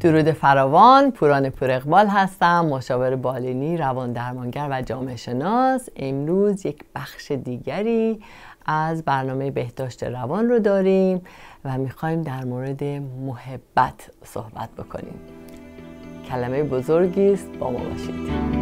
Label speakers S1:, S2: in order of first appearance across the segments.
S1: درود فراوان پوران پور اقبال هستم مشاور بالینی روان درمانگر و جامعه شناس امروز یک بخش دیگری از برنامه بهداشت روان رو داریم و میخوایم در مورد محبت صحبت بکنیم کلمه بزرگی است با ما باشید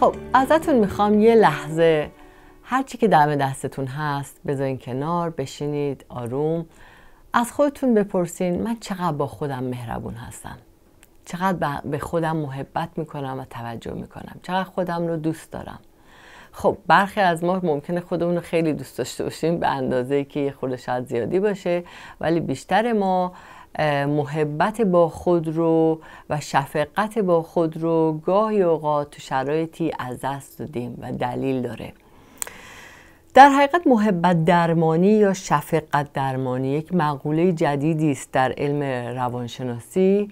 S1: خب ازتون میخوام یه لحظه هرچی که دم دستتون هست بذارین کنار بشینید آروم از خودتون بپرسین من چقدر با خودم مهربون هستم چقدر به خودم محبت میکنم و توجه میکنم چقدر خودم رو دوست دارم خب برخی از ما ممکنه خودمون رو خیلی دوست داشته باشیم به اندازه که یه خورده شاید زیادی باشه ولی بیشتر ما محبت با خود رو و شفقت با خود رو گاهی اوقات تو شرایطی از دست دادیم و دلیل داره در حقیقت محبت درمانی یا شفقت درمانی یک مقوله جدیدی است در علم روانشناسی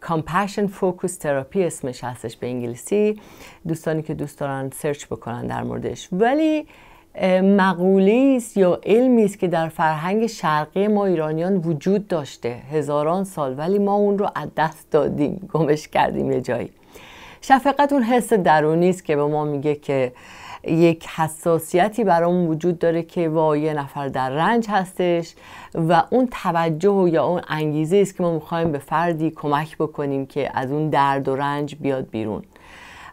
S1: کامپشن فوکوس تراپی اسمش هستش به انگلیسی دوستانی که دوست دارن سرچ بکنن در موردش ولی مقوله است یا علمی است که در فرهنگ شرقی ما ایرانیان وجود داشته هزاران سال ولی ما اون رو از دست دادیم گمش کردیم یه جایی شفقت اون حس درونی است که به ما میگه که یک حساسیتی برامون وجود داره که وا یه نفر در رنج هستش و اون توجه یا اون انگیزه است که ما میخوایم به فردی کمک بکنیم که از اون درد و رنج بیاد بیرون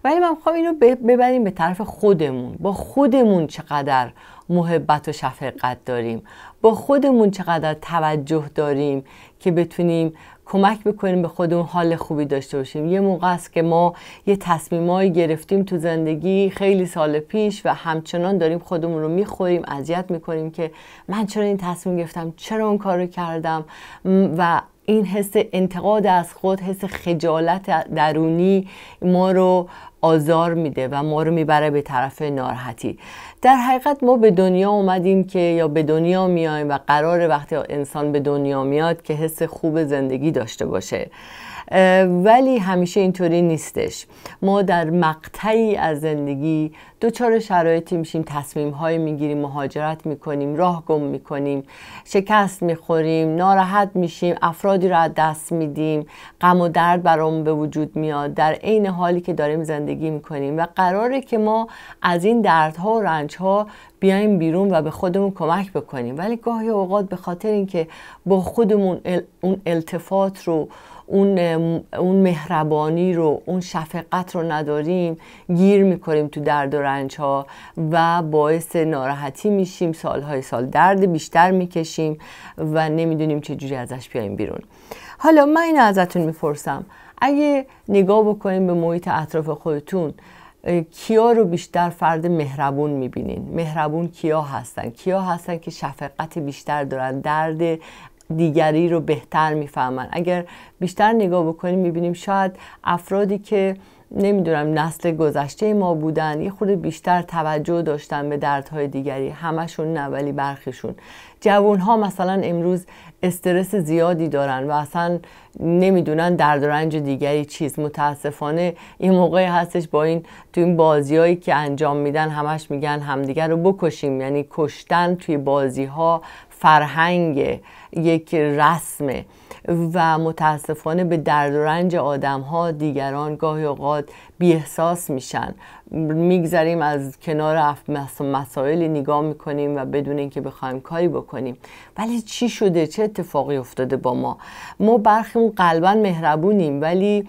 S1: ولی من میخوام اینو ببریم به طرف خودمون با خودمون چقدر محبت و شفقت داریم با خودمون چقدر توجه داریم که بتونیم کمک بکنیم به خودمون حال خوبی داشته باشیم یه موقع است که ما یه تصمیمایی گرفتیم تو زندگی خیلی سال پیش و همچنان داریم خودمون رو میخوریم اذیت میکنیم که من چرا این تصمیم گرفتم چرا اون کار رو کردم و این حس انتقاد از خود حس خجالت درونی ما رو آزار میده و ما رو میبره به طرف ناراحتی در حقیقت ما به دنیا اومدیم که یا به دنیا میایم و قرار وقتی انسان به دنیا میاد که حس خوب زندگی داشته باشه ولی همیشه اینطوری نیستش ما در مقطعی از زندگی دوچار شرایطی میشیم تصمیم هایی میگیریم مهاجرت میکنیم راه گم میکنیم شکست میخوریم ناراحت میشیم افرادی را دست میدیم غم و درد برام به وجود میاد در عین حالی که داریم زندگی میکنیم و قراره که ما از این دردها و رنجها بیایم بیرون و به خودمون کمک بکنیم ولی گاهی اوقات به خاطر اینکه با خودمون اون التفات رو اون اون مهربانی رو اون شفقت رو نداریم گیر میکنیم تو درد و رنج ها و باعث ناراحتی میشیم سالهای سال درد بیشتر میکشیم و نمیدونیم چجوری ازش بیایم بیرون حالا من اینو ازتون میپرسم اگه نگاه بکنیم به محیط اطراف خودتون کیا رو بیشتر فرد مهربون میبینین مهربون کیا هستن کیا هستن که شفقت بیشتر دارن درد دیگری رو بهتر میفهمن اگر بیشتر نگاه بکنیم میبینیم شاید افرادی که نمیدونم نسل گذشته ما بودن یه خود بیشتر توجه داشتن به دردهای دیگری همشون نه ولی برخیشون جوون ها مثلا امروز استرس زیادی دارن و اصلا نمیدونن درد و رنج دیگری چیز متاسفانه این موقع هستش با این توی این بازیایی که انجام میدن همش میگن همدیگر رو بکشیم یعنی کشتن توی بازی ها فرهنگ یک رسم و متاسفانه به درد و رنج آدم ها دیگران گاهی اوقات بیاحساس میشن میگذریم از کنار مسائلی نگاه میکنیم و بدون اینکه بخوایم کاری بکنیم ولی چی شده چه اتفاقی افتاده با ما ما برخیمون قلبا مهربونیم ولی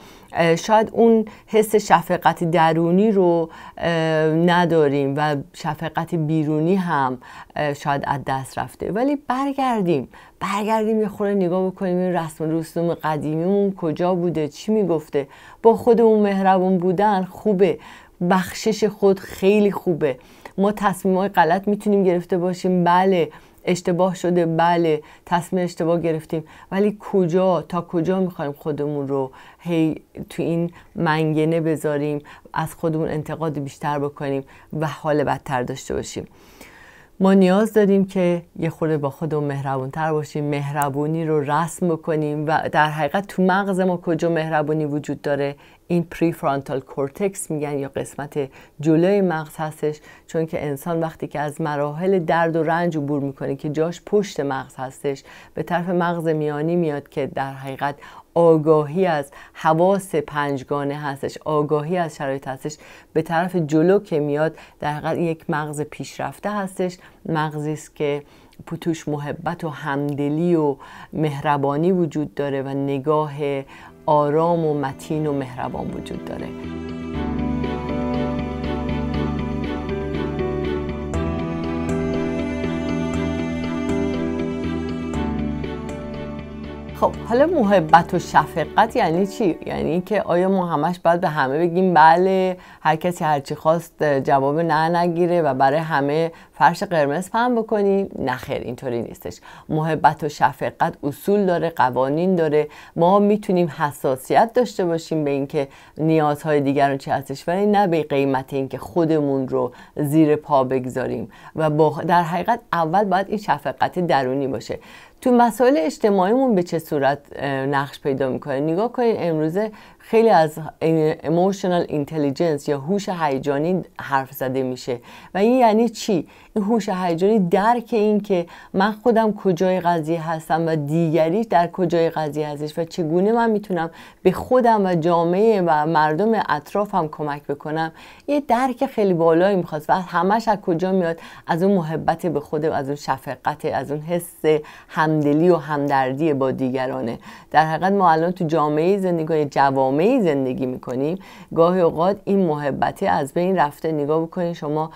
S1: شاید اون حس شفقت درونی رو نداریم و شفقت بیرونی هم شاید از دست رفته ولی برگردیم برگردیم یه خوره نگاه بکنیم این رسم رسوم قدیمیمون کجا بوده چی میگفته با خودمون مهربون بودن خوبه بخشش خود خیلی خوبه ما تصمیم های غلط میتونیم گرفته باشیم بله اشتباه شده بله تصمیم اشتباه گرفتیم ولی کجا تا کجا میخوایم خودمون رو هی تو این منگنه بذاریم از خودمون انتقاد بیشتر بکنیم و حال بدتر داشته باشیم ما نیاز داریم که یه خورده با خودمون تر باشیم مهربونی رو رسم بکنیم و در حقیقت تو مغز ما کجا مهربونی وجود داره این پری فرانتال کورتکس میگن یا قسمت جلوی مغز هستش چون که انسان وقتی که از مراحل درد و رنج عبور میکنه که جاش پشت مغز هستش به طرف مغز میانی میاد که در حقیقت آگاهی از حواس پنجگانه هستش آگاهی از شرایط هستش به طرف جلو که میاد در حقیقت یک مغز پیشرفته هستش مغزی است که پوتوش محبت و همدلی و مهربانی وجود داره و نگاه آرام و متین و مهربان وجود داره خب حالا محبت و شفقت یعنی چی یعنی که آیا ما همش باید به همه بگیم بله هر کسی هرچی خواست جواب نه نگیره و برای همه فرش قرمز پهن بکنیم نه خیر اینطوری نیستش محبت و شفقت اصول داره قوانین داره ما میتونیم حساسیت داشته باشیم به اینکه نیازهای دیگران چی هستش ولی نه به قیمت اینکه خودمون رو زیر پا بگذاریم و در حقیقت اول باید این شفقت درونی باشه تو مسائل اجتماعیمون به چه صورت نقش پیدا میکنه نگاه کنید امروزه خیلی از ایموشنال اینتلیجنس یا هوش هیجانی حرف زده میشه و این یعنی چی این هوش هیجانی درک این که من خودم کجای قضیه هستم و دیگری در کجای قضیه هستش و چگونه من میتونم به خودم و جامعه و مردم اطرافم کمک بکنم یه درک خیلی بالایی میخواست و همش از کجا میاد از اون محبت به خود و از اون شفقت از اون حس همدلی و همدردی با دیگرانه در حقیقت ما الان تو جامعه زندگی جوان جامعه زندگی میکنیم گاهی اوقات این محبتی از بین رفته نگاه بکنید شما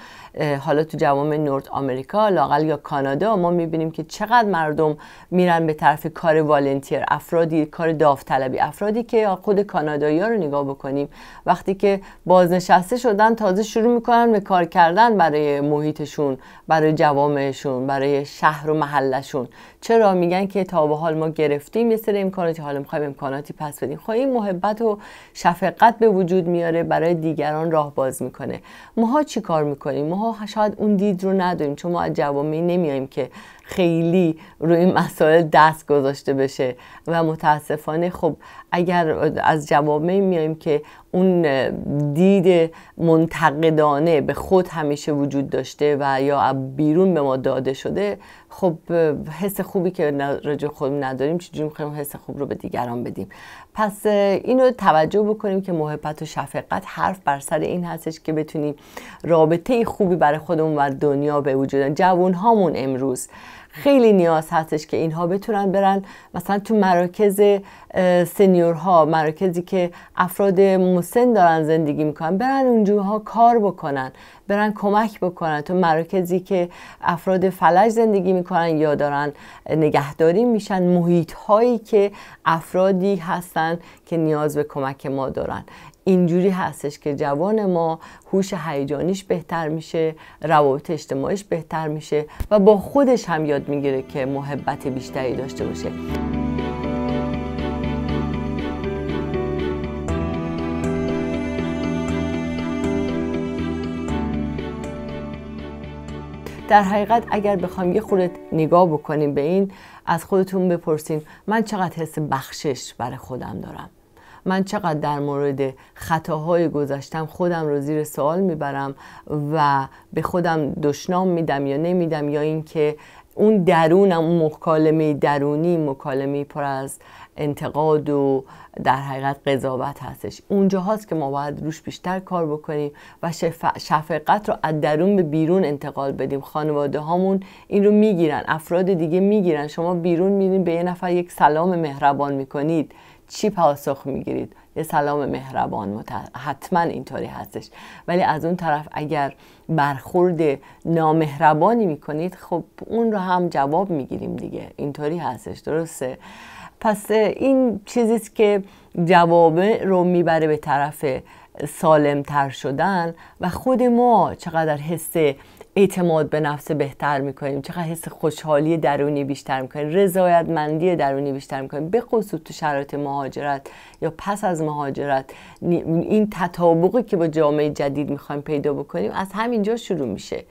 S1: حالا تو جوام نورت آمریکا لاقل یا کانادا ما میبینیم که چقدر مردم میرن به طرف کار والنتیر افرادی کار داوطلبی افرادی که خود کانادایی رو نگاه بکنیم وقتی که بازنشسته شدن تازه شروع میکنن به کار کردن برای محیطشون برای جوامشون برای شهر و محلشون چرا میگن که تا به حال ما گرفتیم یه سری امکاناتی حالا میخوایم امکاناتی پس بدیم خب این محبت و شفقت به وجود میاره برای دیگران راه باز میکنه ماها چی کار میکنیم ماها شاید اون دید رو نداریم چون ما از جوامع که خیلی روی این مسائل دست گذاشته بشه و متاسفانه خب اگر از جوامع میایم که اون دید منتقدانه به خود همیشه وجود داشته و یا بیرون به ما داده شده خب حس خوبی که راجع خودم نداریم چجوری میخوایم حس خوب رو به دیگران بدیم پس اینو توجه بکنیم که محبت و شفقت حرف بر سر این هستش که بتونیم رابطه خوبی برای خودمون و دنیا به وجود جوون هامون امروز خیلی نیاز هستش که اینها بتونن برن مثلا تو مراکز سنیورها مراکزی که افراد مسن دارن زندگی میکنن برن اونجاها کار بکنن برن کمک بکنن تو مراکزی که افراد فلج زندگی میکنن یا دارن نگهداری میشن محیط هایی که افرادی هستن که نیاز به کمک ما دارن اینجوری هستش که جوان ما هوش هیجانیش بهتر میشه روابط اجتماعیش بهتر میشه و با خودش هم یاد میگیره که محبت بیشتری داشته باشه در حقیقت اگر بخوام یه خورده نگاه بکنیم به این از خودتون بپرسین من چقدر حس بخشش برای خودم دارم من چقدر در مورد خطاهای گذشتم خودم رو زیر سوال میبرم و به خودم دشنام میدم یا نمیدم یا اینکه اون درونم اون مکالمه درونی مکالمه پر از انتقاد و در حقیقت قضاوت هستش اونجا هاست که ما باید روش بیشتر کار بکنیم و شفقت رو از درون به بیرون انتقال بدیم خانواده هامون این رو میگیرن افراد دیگه میگیرن شما بیرون میرین به یه نفر یک سلام مهربان میکنید چی پاسخ میگیرید یه سلام مهربان حتما اینطوری هستش ولی از اون طرف اگر برخورد نامهربانی میکنید خب اون رو هم جواب میگیریم دیگه اینطوری هستش درسته پس این چیزیست که جواب رو میبره به طرف تر شدن و خود ما چقدر حس اعتماد به نفس بهتر میکنیم چقدر حس خوشحالی درونی بیشتر میکنیم رضایت مندی درونی بیشتر میکنیم به خصوص تو شرایط مهاجرت یا پس از مهاجرت این تطابقی که با جامعه جدید میخوایم پیدا بکنیم از همینجا شروع میشه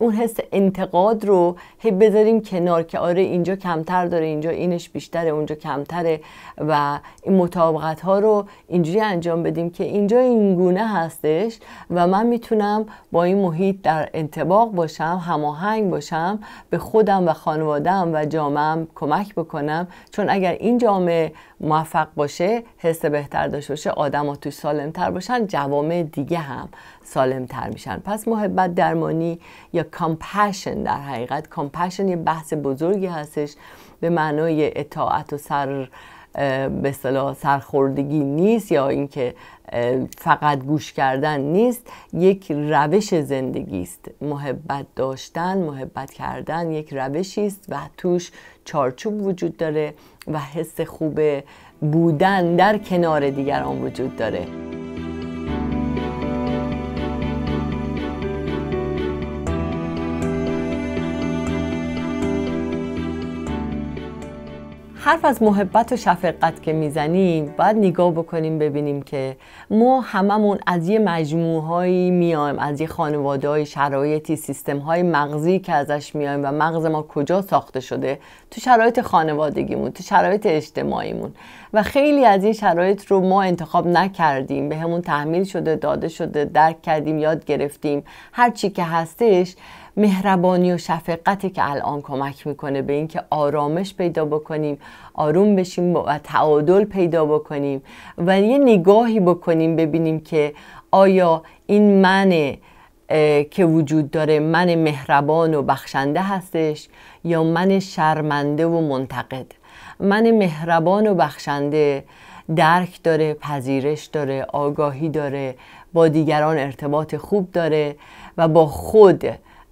S1: اون حس انتقاد رو هی بذاریم کنار که آره اینجا کمتر داره اینجا اینش بیشتره اونجا کمتره و این مطابقت ها رو اینجوری انجام بدیم که اینجا اینگونه هستش و من میتونم با این محیط در انتباق باشم هماهنگ باشم به خودم و خانوادم و جامعم کمک بکنم چون اگر این جامعه موفق باشه حس بهتر داشته باشه آدم ها توش سالمتر باشن جوامع دیگه هم سالمتر میشن پس محبت درمانی یا کامپشن در حقیقت کمپشن یه بحث بزرگی هستش به معنای اطاعت و سر به سرخوردگی نیست یا اینکه فقط گوش کردن نیست یک روش زندگی است محبت داشتن محبت کردن یک روشی است و توش چارچوب وجود داره و حس خوب بودن در کنار دیگران وجود داره حرف از محبت و شفقت که میزنیم باید نگاه بکنیم ببینیم که ما هممون از یه مجموعه میایم از یه خانواده های شرایطی سیستم های مغزی که ازش میایم و مغز ما کجا ساخته شده تو شرایط خانوادگیمون تو شرایط اجتماعیمون و خیلی از این شرایط رو ما انتخاب نکردیم به همون تحمیل شده داده شده درک کردیم یاد گرفتیم هر چی که هستش مهربانی و شفقتی که الان کمک میکنه به اینکه آرامش پیدا بکنیم آروم بشیم و تعادل پیدا بکنیم و یه نگاهی بکنیم ببینیم که آیا این من که وجود داره من مهربان و بخشنده هستش یا من شرمنده و منتقد من مهربان و بخشنده درک داره پذیرش داره آگاهی داره با دیگران ارتباط خوب داره و با خود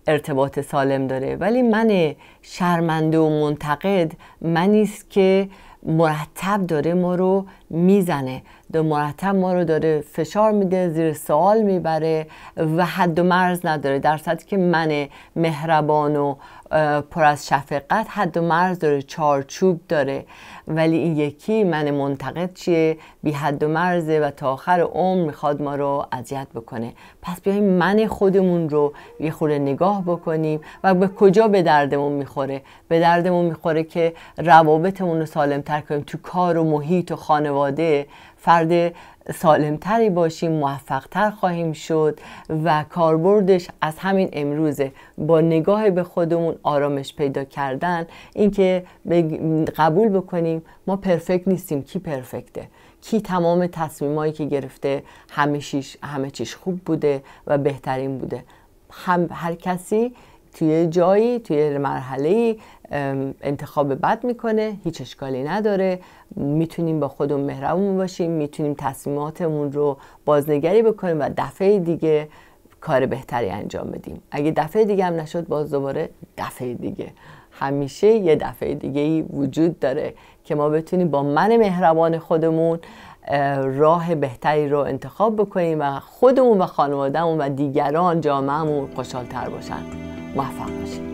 S1: ارتباط سالم داره ولی من شرمنده و منتقد منیست است که مرتب داره ما رو میزنه دو مرتب ما رو داره فشار میده زیر سوال میبره و حد و مرز نداره در که من مهربان و پر از شفقت حد و مرز داره چارچوب داره ولی این یکی من منتقد چیه بی حد و مرزه و تا آخر عمر میخواد ما رو اذیت بکنه پس بیایم من خودمون رو یه خورده نگاه بکنیم و به کجا به دردمون میخوره به دردمون میخوره که روابطمون رو سالمتر کنیم تو کار و محیط و خانواده فرد سالمتری باشیم موفقتر خواهیم شد و کاربردش از همین امروزه با نگاه به خودمون آرامش پیدا کردن اینکه قبول بکنیم ما پرفکت نیستیم کی پرفکته کی تمام تصمیمایی که گرفته همه, چیش خوب بوده و بهترین بوده هر کسی توی جایی توی مرحله انتخاب بد میکنه هیچ اشکالی نداره میتونیم با خودمون مهربون باشیم میتونیم تصمیماتمون رو بازنگری بکنیم و دفعه دیگه کار بهتری انجام بدیم اگه دفعه دیگه هم نشد باز دوباره دفعه دیگه همیشه یه دفعه دیگه ای وجود داره که ما بتونیم با من مهربان خودمون راه بهتری رو انتخاب بکنیم و خودمون و خانوادهمون و دیگران جامعهمون خوشحالتر باشن 麻房过去。